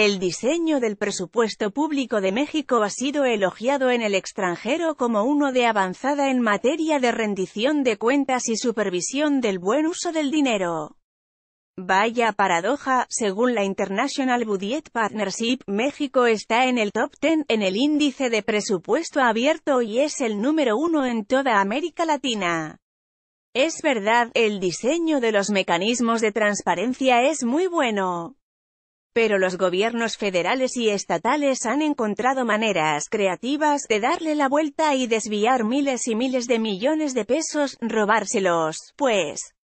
El diseño del presupuesto público de México ha sido elogiado en el extranjero como uno de avanzada en materia de rendición de cuentas y supervisión del buen uso del dinero. Vaya paradoja, según la International Budget Partnership, México está en el top 10 en el índice de presupuesto abierto y es el número uno en toda América Latina. Es verdad, el diseño de los mecanismos de transparencia es muy bueno pero los gobiernos federales y estatales han encontrado maneras creativas de darle la vuelta y desviar miles y miles de millones de pesos, robárselos, pues.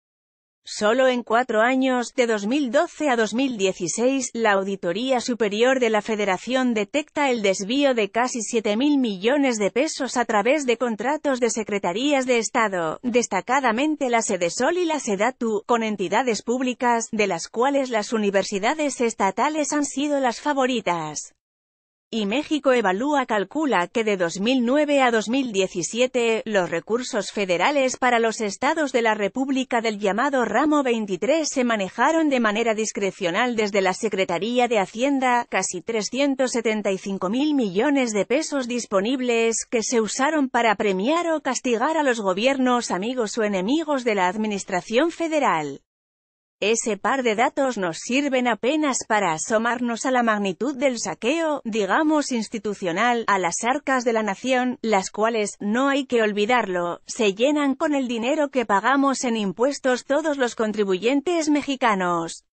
Solo en cuatro años, de 2012 a 2016, la Auditoría Superior de la Federación detecta el desvío de casi 7.000 millones de pesos a través de contratos de secretarías de Estado, destacadamente la Sedesol y la Sedatu, con entidades públicas, de las cuales las universidades estatales han sido las favoritas y México evalúa calcula que de 2009 a 2017, los recursos federales para los estados de la República del llamado Ramo 23 se manejaron de manera discrecional desde la Secretaría de Hacienda, casi 375 mil millones de pesos disponibles que se usaron para premiar o castigar a los gobiernos amigos o enemigos de la Administración Federal. Ese par de datos nos sirven apenas para asomarnos a la magnitud del saqueo, digamos institucional, a las arcas de la nación, las cuales, no hay que olvidarlo, se llenan con el dinero que pagamos en impuestos todos los contribuyentes mexicanos.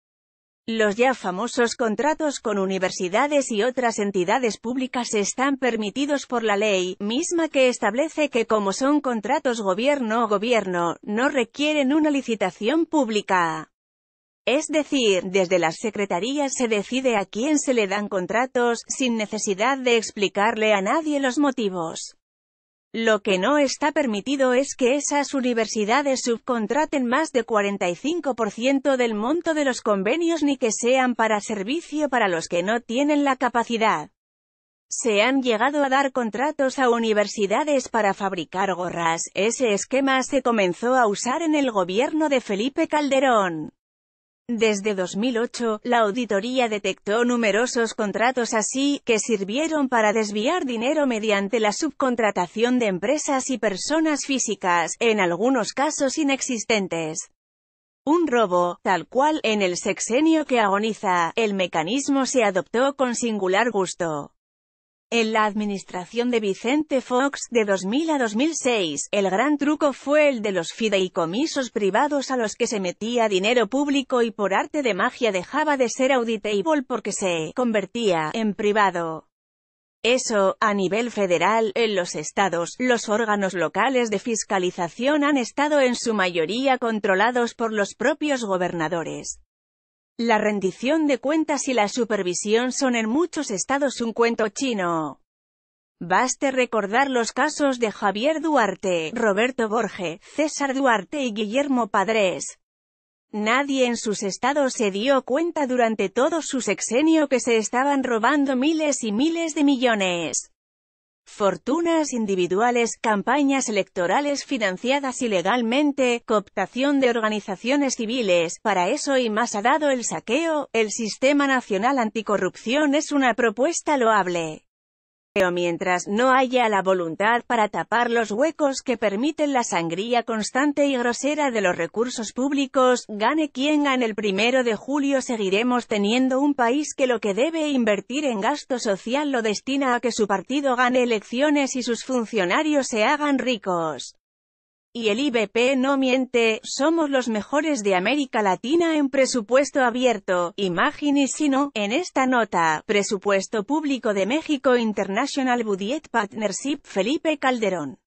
Los ya famosos contratos con universidades y otras entidades públicas están permitidos por la ley, misma que establece que como son contratos gobierno-gobierno, no requieren una licitación pública. Es decir, desde las secretarías se decide a quién se le dan contratos, sin necesidad de explicarle a nadie los motivos. Lo que no está permitido es que esas universidades subcontraten más de 45% del monto de los convenios ni que sean para servicio para los que no tienen la capacidad. Se han llegado a dar contratos a universidades para fabricar gorras, ese esquema se comenzó a usar en el gobierno de Felipe Calderón. Desde 2008, la auditoría detectó numerosos contratos así, que sirvieron para desviar dinero mediante la subcontratación de empresas y personas físicas, en algunos casos inexistentes. Un robo, tal cual, en el sexenio que agoniza, el mecanismo se adoptó con singular gusto. En la administración de Vicente Fox, de 2000 a 2006, el gran truco fue el de los fideicomisos privados a los que se metía dinero público y por arte de magia dejaba de ser auditable porque se convertía en privado. Eso, a nivel federal, en los estados, los órganos locales de fiscalización han estado en su mayoría controlados por los propios gobernadores. La rendición de cuentas y la supervisión son en muchos estados un cuento chino. Baste recordar los casos de Javier Duarte, Roberto Borge, César Duarte y Guillermo Padres. Nadie en sus estados se dio cuenta durante todo su sexenio que se estaban robando miles y miles de millones fortunas individuales, campañas electorales financiadas ilegalmente, cooptación de organizaciones civiles, para eso y más ha dado el saqueo, el Sistema Nacional Anticorrupción es una propuesta loable. Pero mientras no haya la voluntad para tapar los huecos que permiten la sangría constante y grosera de los recursos públicos, gane quien gane el primero de julio seguiremos teniendo un país que lo que debe invertir en gasto social lo destina a que su partido gane elecciones y sus funcionarios se hagan ricos y el IBP no miente, somos los mejores de América Latina en presupuesto abierto, imagínese sino, en esta nota, presupuesto público de México International Budget Partnership Felipe Calderón.